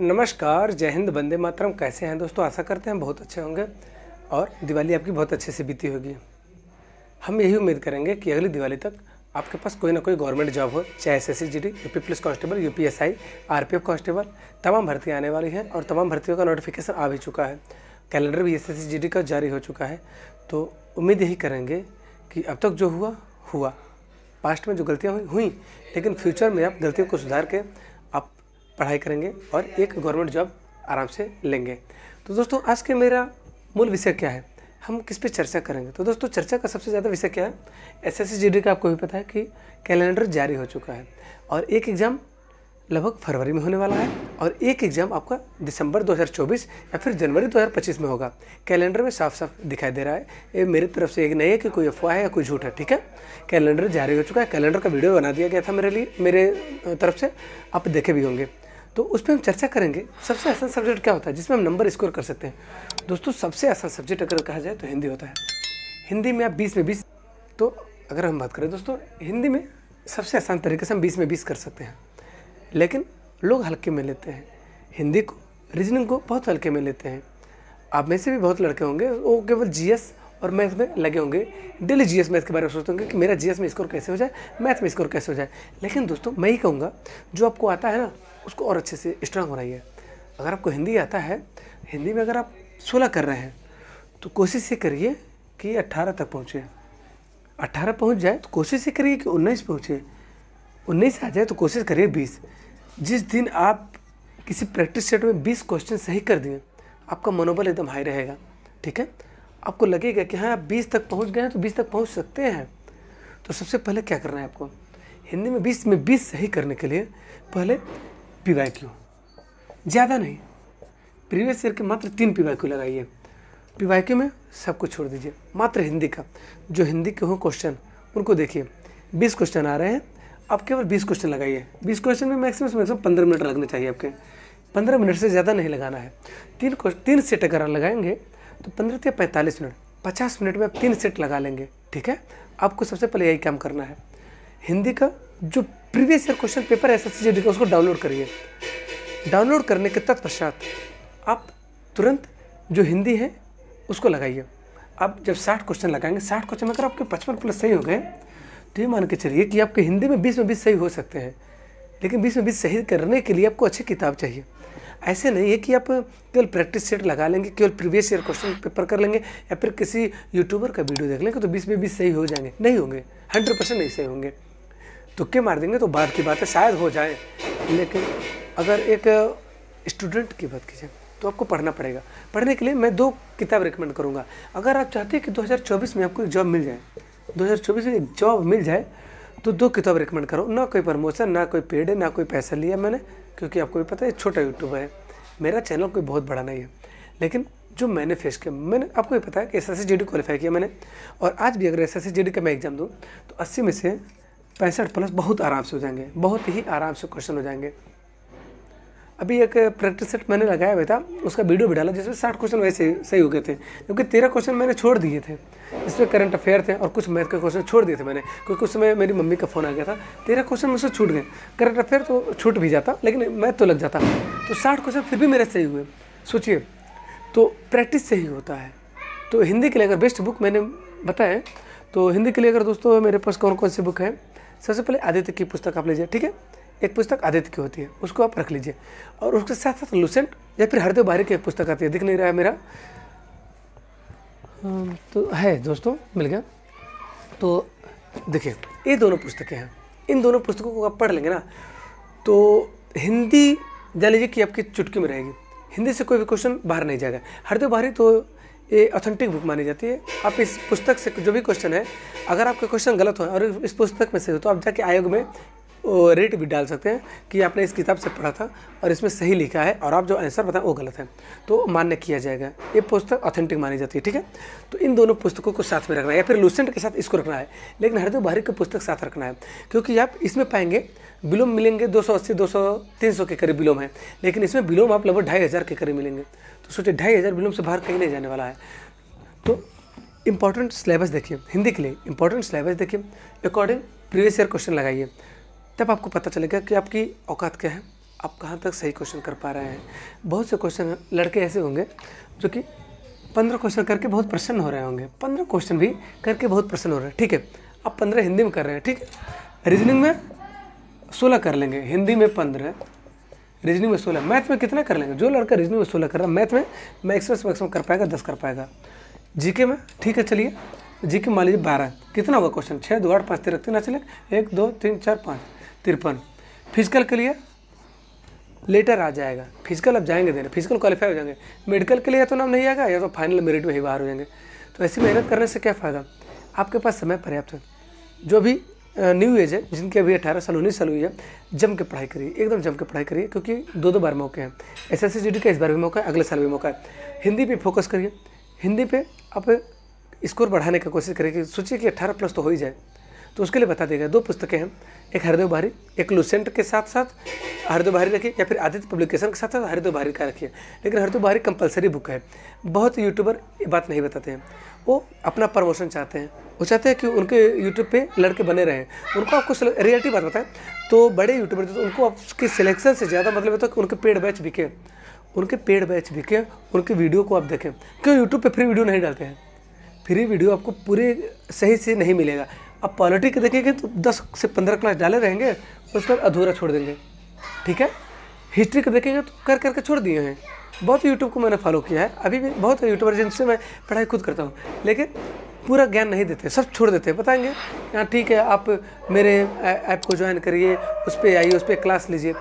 नमस्कार जय हिंद बंदे मातरम कैसे हैं दोस्तों आशा करते हैं बहुत अच्छे होंगे और दिवाली आपकी बहुत अच्छे से बीती होगी हम यही उम्मीद करेंगे कि अगली दिवाली तक आपके पास कोई ना कोई गवर्नमेंट जॉब हो चाहे S S C G D U P police constable U P S I R P F constable तमाम भर्ती आने वाली है और तमाम भर्तियों का नोटिफिकेशन आ भी चुका है कैलेंडर भी S S C G D का जारी हो चुका है तो उम्मीद यही करेंगे कि अब तक जो हुआ हुआ पास्ट में जो गलतियाँ हुई हुई लेकिन फ्यूचर में आप गलतियों को सुधार के पढ़ाई करेंगे और एक गवर्नमेंट जॉब आराम से लेंगे तो दोस्तों आज के मेरा मूल विषय क्या है हम किस पे चर्चा करेंगे तो दोस्तों चर्चा का सबसे ज़्यादा विषय क्या है एस एस का आपको भी पता है कि कैलेंडर जारी हो चुका है और एक एग्ज़ाम लगभग फरवरी में होने वाला है और एक एग्ज़ाम आपका दिसंबर 2024 या फिर जनवरी 2025 में होगा कैलेंडर में साफ साफ दिखाई दे रहा है ये मेरी तरफ से एक नहीं है कि कोई अफवाह है या कोई झूठ है ठीक है कैलेंडर जारी हो चुका है कैलेंडर का वीडियो बना दिया गया था मेरे लिए मेरे तरफ से आप देखे भी होंगे तो उस पर हम चर्चा करेंगे सबसे आसान सब्जेक्ट क्या होता है जिसमें हम नंबर स्कोर कर सकते हैं दोस्तों सबसे आसान सब्जेक्ट अगर कहा जाए तो हिंदी होता है हिंदी में आप बीस में बीस तो अगर हम बात करें दोस्तों हिंदी में सबसे आसान तरीके से हम बीस में बीस कर सकते हैं लेकिन लोग हल्के में लेते हैं हिंदी को रीजनिंग को बहुत हल्के में लेते हैं आप में से भी बहुत लड़के होंगे वो केवल जी और मैथ में लगे होंगे डेली जीएस मैथ के बारे में सोचते होंगे कि मेरा जीएस में स्कोर कैसे हो जाए मैथ में स्कोर कैसे हो जाए लेकिन दोस्तों मैं ही कहूँगा जो आपको आता है ना उसको और अच्छे से स्ट्रांग बनाइए अगर आपको हिंदी आता है हिंदी में अगर आप सोलह कर रहे हैं तो कोशिश ये करिए कि अट्ठारह तक पहुँचे अट्ठारह पहुँच जाए तो कोशिश ये करिए कि उन्नीस पहुँचे उन्नीस आ जाए तो कोशिश करिए बीस जिस दिन आप किसी प्रैक्टिस सेट में बीस क्वेश्चन सही कर दिए आपका मनोबल एकदम हाई रहेगा ठीक है आपको लगेगा कि हाँ आप बीस तक पहुँच गए हैं तो बीस तक पहुँच सकते हैं तो सबसे पहले क्या करना है आपको हिंदी में बीस में बीस सही करने के लिए पहले पी वाई क्यू ज़्यादा नहीं प्रीवियस ईयर के मात्र तीन पी वाई क्यू लगाइए पी वाई क्यू में सबको छोड़ दीजिए मात्र हिंदी का जो हिंदी के हों क्वेश्चन उनको देखिए बीस क्वेश्चन आ रहे हैं आप केवल बीस क्वेश्चन लगाइए बीस क्वेश्चन में मैक्सिमम से मैक्सिमम पंद्रह मिनट लगने चाहिए आपके पंद्रह मिनट से ज़्यादा नहीं लगाना है तीन तीन सेट अगर लगाएंगे तो पंद्रह से पैंतालीस मिनट पचास मिनट में आप तीन सेट लगा लेंगे ठीक है आपको सबसे पहले यही काम करना है हिंदी का जो previous year question paper S S का उसको डाउनलोड करिए डाउनलोड करने के तत्पश्चात आप तुरंत जो हिंदी है उसको लगाइए आप जब साठ क्वेश्चन लगाएंगे साठ क्वेश्चन में अगर आपके पचपन प्लस सही हो गए तो ये मान के चलिए कि आपके हिंदी में बीस में बीस सही हो सकते हैं लेकिन बीस में बीस सही करने के लिए आपको अच्छी किताब चाहिए ऐसे नहीं है कि आप केवल प्रैक्टिस सेट लगा लेंगे केवल प्रीवियस ईयर क्वेश्चन पेपर कर लेंगे या फिर किसी यूट्यूबर का वीडियो देख लेंगे तो बीस में बीस सही हो जाएंगे नहीं होंगे हंड्रेड परसेंट नहीं सही होंगे तुक्के मार देंगे तो बात की बात है शायद हो जाए लेकिन अगर एक स्टूडेंट की बात की जाए तो आपको पढ़ना पड़ेगा पढ़ने के लिए मैं दो किताब रिकमेंड करूँगा अगर आप चाहते हैं कि 2024 में आपको एक जॉब मिल जाए 2024 में एक जॉब मिल जाए तो दो किताब रिकमेंड करो ना कोई प्रमोशन ना कोई पेड है ना कोई पैसा लिया मैंने क्योंकि आपको भी पता है छोटा यूट्यूब है मेरा चैनल कोई बहुत बड़ा नहीं है लेकिन जो मैंने फेस किया मैंने आपको भी पता है कि एस एस क्वालिफाई किया मैंने और आज भी अगर एस एस का मैं एग्ज़ाम दूँ तो अस्सी में से पैंसठ प्लस बहुत आराम से हो जाएंगे बहुत ही आराम से क्वेश्चन हो जाएंगे अभी एक प्रैक्टिस सेट मैंने लगाया हुआ था उसका वीडियो भी डाला जिसमें साठ क्वेश्चन वैसे सही हो गए थे क्योंकि तेरह क्वेश्चन मैंने छोड़ दिए थे इसमें करंट अफेयर थे और कुछ मैथ के क्वेश्चन छोड़ दिए थे मैंने क्योंकि उस समय मेरी मम्मी का फ़ोन आ गया था तेरह क्वेश्चन मुझसे छूट गए करंट अफेयर तो छूट भी जाता लेकिन मैथ तो लग जाता तो साठ क्वेश्चन फिर भी मेरे सही हुए सोचिए तो प्रैक्टिस से ही होता है तो हिंदी के लिए अगर बेस्ट बुक मैंने बताएं तो हिंदी के लिए अगर दोस्तों मेरे पास कौन कौन सी बुक है सबसे पहले आदित्य की पुस्तक आप लीजिए ठीक है एक पुस्तक आदित्य की होती है उसको आप रख लीजिए और उसके साथ साथ लुसेंट या फिर हरदेव बारी की एक पुस्तक आती है दिख नहीं रहा है मेरा हाँ, तो है दोस्तों मिल गया तो देखिए ये दोनों पुस्तकें हैं इन दोनों पुस्तकों को आप पढ़ लेंगे ना तो हिंदी जान लीजिए कि आपकी चुटकी में रहेगी हिंदी से कोई भी क्वेश्चन बाहर नहीं जाएगा हरदेव बारी तो ये ऑथेंटिक बुक मानी जाती है आप इस पुस्तक से जो भी क्वेश्चन है अगर आपके क्वेश्चन गलत हो और इस पुस्तक में से हो तो आप जाके आयोग में रेट भी डाल सकते हैं कि आपने इस किताब से पढ़ा था और इसमें सही लिखा है और आप जो आंसर बताएं वो गलत है तो मान्य किया जाएगा ये पुस्तक ऑथेंटिक मानी जाती है ठीक है तो इन दोनों पुस्तकों को साथ में रखना है या फिर लूसेंट के साथ इसको रखना है लेकिन हरदेव बाहरी की पुस्तक साथ रखना है क्योंकि आप इसमें पाएंगे विलोम मिलेंगे सौ 200, 300 के करीब विलोम है लेकिन इसमें विलोम आप लगभग ढाई हज़ार के करीब मिलेंगे तो सोचिए ढाई हज़ार विलोम से बाहर कहीं नहीं जाने वाला है तो इंपॉर्टेंट सिलेबस देखिए हिंदी के लिए इंपॉर्टेंट सिलेबस देखिए अकॉर्डिंग प्रीवियस ईयर क्वेश्चन लगाइए तब आपको पता चलेगा कि आपकी औकात क्या है आप कहाँ तक सही क्वेश्चन कर पा रहे हैं बहुत से क्वेश्चन लड़के ऐसे होंगे जो कि पंद्रह क्वेश्चन करके बहुत प्रसन्न हो रहे होंगे पंद्रह क्वेश्चन भी करके बहुत प्रसन्न हो रहे हैं ठीक है आप पंद्रह हिंदी में कर रहे हैं ठीक है रीजनिंग में सोलह कर लेंगे हिंदी में पंद्रह रीजनिंग में सोलह मैथ में कितना कर लेंगे जो लड़का रीजनिंग में सोलह कर रहा है मैथ में मैक्सिमम से मैक्सिमम कर पाएगा दस कर पाएगा जीके में ठीक है चलिए जीके मान लीजिए बारह कितना होगा क्वेश्चन छः दो आठ पाँच तेरह तीन चले एक दो तीन चार पाँच तिरपन फिजिकल के लिए लेटर आ जाएगा फिजिकल अब जाएंगे देने फिजिकल क्वालिफाई हो जाएंगे मेडिकल के लिए तो नाम नहीं आएगा या तो फाइनल मेरिट में ही बाहर हो जाएंगे तो ऐसी मेहनत करने से क्या फ़ायदा आपके पास समय पर्याप्त है जो भी न्यू एज है जिनकी अभी अठारह साल उन्नीस साल हुई है जम के पढ़ाई करिए एकदम जम के पढ़ाई करिए क्योंकि दो दो बार मौके हैं एस एस का इस बार भी मौका है अगले साल भी मौका है हिंदी पर फोकस करिए हिंदी पर आप स्कोर बढ़ाने का कोशिश करिए सोचिए कि अट्ठारह प्लस तो हो ही जाए तो उसके लिए बता देगा दो पुस्तकें हैं एक हरिदेव भारी एक लुसेंट के साथ साथ हरिदेव भारी रखिए या फिर आदित्य पब्लिकेशन के साथ साथ हरिदेव भारी का रखिए लेकिन हरिदेव भारी कंपलसरी बुक है बहुत यूट्यूबर ये बात नहीं बताते हैं वो अपना प्रमोशन चाहते हैं वो चाहते हैं कि उनके यूट्यूब पे लड़के बने रहें उनको आप कुछ रियलिटी बात बताएं तो बड़े यूट्यूबर जो तो उनको आपकी सिलेक्शन से ज़्यादा मतलब होता है कि उनके पेड बैच बिके उनके पेड बैच बिके उनके वीडियो को आप देखें क्यों यूट्यूब पर फ्री वीडियो नहीं डालते हैं फ्री वीडियो आपको पूरे सही से नहीं मिलेगा अब पॉलिटिक देखेंगे तो दस से पंद्रह क्लास डाले रहेंगे उसके बाद अधूरा छोड़ देंगे ठीक है हिस्ट्री का देखेंगे तो कर करके छोड़ दिए हैं बहुत यूट्यूब को मैंने फॉलो किया है अभी भी बहुत यूट्यूबर जिनसे मैं पढ़ाई खुद करता हूँ लेकिन पूरा ज्ञान नहीं देते सब छोड़ देते हैं बताएंगे यहाँ ठीक है आप मेरे ऐप को ज्वाइन करिए उस पर आइए उस पर क्लास लीजिए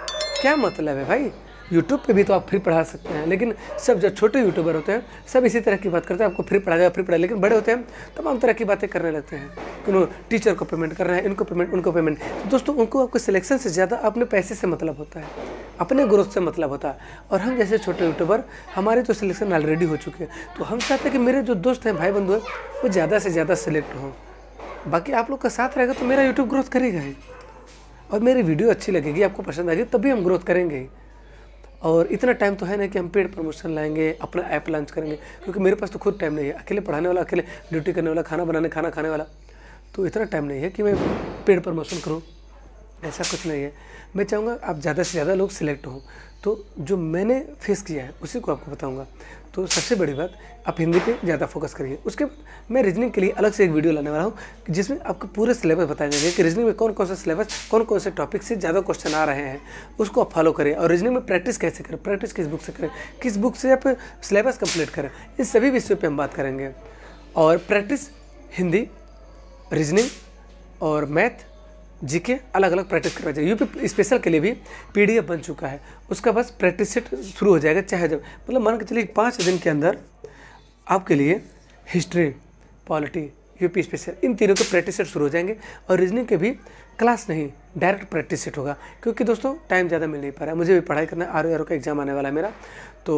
क्या मतलब है भाई यूट्यूब पे भी तो आप फ्री पढ़ा सकते हैं लेकिन सब जो छोटे यूट्यूबर होते हैं सब इसी तरह की बात करते हैं आपको फ्री पढ़ा जाएगा फ्री पढ़ाए लेकिन बड़े होते हैं तमाम तरह की बातें करने लगते हैं कि टीचर को पेमेंट कर रहे हैं इनको पेमेंट उनको पेमेंट दोस्तों उनको आपके सिलेक्शन से ज़्यादा अपने पैसे से मतलब होता है अपने ग्रोथ से मतलब होता है और हम जैसे छोटे यूट्यूबर हमारे तो सिलेक्शन ऑलरेडी हो चुके हैं तो हम चाहते हैं कि मेरे जो दोस्त हैं भाई बंधु हैं वो ज़्यादा से ज़्यादा सिलेक्ट हों बाकी आप लोग का साथ रहेगा तो मेरा यूट्यूब ग्रोथ करेगा ही और मेरी वीडियो अच्छी लगेगी आपको पसंद आएगी तभी हम ग्रोथ करेंगे ही और इतना टाइम तो है ना कि हम पेड प्रमोशन लाएंगे अपना ऐप लॉन्च करेंगे क्योंकि मेरे पास तो खुद टाइम नहीं है अकेले पढ़ाने वाला अकेले ड्यूटी करने वाला खाना बनाने खाना खाने वाला तो इतना टाइम नहीं है कि मैं पेड प्रमोशन करूँ ऐसा कुछ नहीं है मैं चाहूँगा आप ज़्यादा से ज़्यादा लोग सिलेक्ट हों तो जो मैंने फेस किया है उसी को आपको बताऊँगा तो सबसे बड़ी बात आप हिंदी पे ज़्यादा फोकस करिए उसके बाद मैं रीजनिंग के लिए अलग से एक वीडियो लाने वाला हूँ जिसमें आपको पूरे सिलेबस बताया जाएगा कि रीजनिंग में कौन कौन सा सिलेबस कौन कौन से टॉपिक से ज़्यादा क्वेश्चन आ रहे हैं उसको आप फॉलो करें और रीजनिंग में प्रैक्टिस कैसे करें प्रैक्टिस किस बुक से करें किस बुक से आप सिलेबस कंप्लीट करें इन सभी विषयों पर हम बात करेंगे और प्रैक्टिस हिंदी रीजनिंग और मैथ जीके अलग अलग प्रैक्टिस करवाई जाएगी यूपी स्पेशल के लिए भी पीडीएफ बन चुका है उसका बस प्रैक्टिस सेट शुरू हो जाएगा चाहे जब मतलब मान के चलिए पाँच दिन के अंदर आपके लिए हिस्ट्री पॉलिटी यूपी स्पेशल इन तीनों के प्रैक्टिस सेट शुरू हो जाएंगे और रीजनिंग के भी क्लास नहीं डायरेक्ट प्रैक्टिस सेट होगा क्योंकि दोस्तों टाइम ज़्यादा मिल नहीं पा रहा है मुझे भी पढ़ाई करना है आर ओ का एग्ज़ाम आने वाला है मेरा तो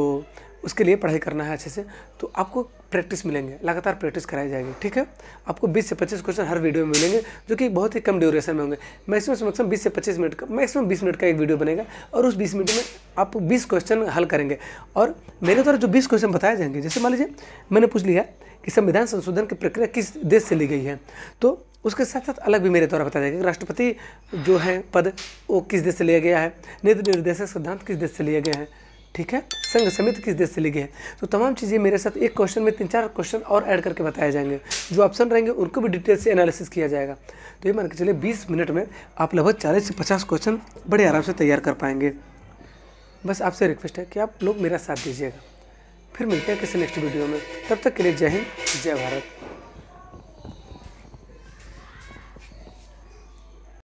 उसके लिए पढ़ाई करना है अच्छे से तो आपको प्रैक्टिस मिलेंगे लगातार प्रैक्टिस कराई जाएगी ठीक है आपको 20 से 25 क्वेश्चन हर वीडियो में मिलेंगे जो कि बहुत ही कम ड्यूरेशन में होंगे मैक्सिमम से मैक्सिमम 20 से 25 मिनट का मैक्सिमम 20 मिनट का एक वीडियो बनेगा और उस 20 मिनट में आप 20 क्वेश्चन हल करेंगे और मेरे द्वारा जो बीस क्वेश्चन बताए जाएंगे जैसे मान लीजिए मैंने पूछ लिया कि संविधान संशोधन की प्रक्रिया किस देश से ली गई है तो उसके साथ साथ अलग भी मेरे द्वारा बताया जाएगा राष्ट्रपति जो है पद वो किस देश से लिया गया है नीति निर्देशक सिद्धांत किस देश से लिया गया है ठीक है संघ समिति किस देश से लिखी है तो तमाम चीज़ें मेरे साथ एक क्वेश्चन में तीन चार क्वेश्चन और ऐड करके बताए जाएंगे जो ऑप्शन रहेंगे उनको भी डिटेल से एनालिसिस किया जाएगा तो ये मान के चलिए बीस मिनट में आप लगभग चालीस से पचास क्वेश्चन बड़े आराम से तैयार कर पाएंगे बस आपसे रिक्वेस्ट है कि आप लोग मेरा साथ दीजिएगा फिर मिलते हैं किसी नेक्स्ट वीडियो में तब तक के लिए जय हिंद जय भारत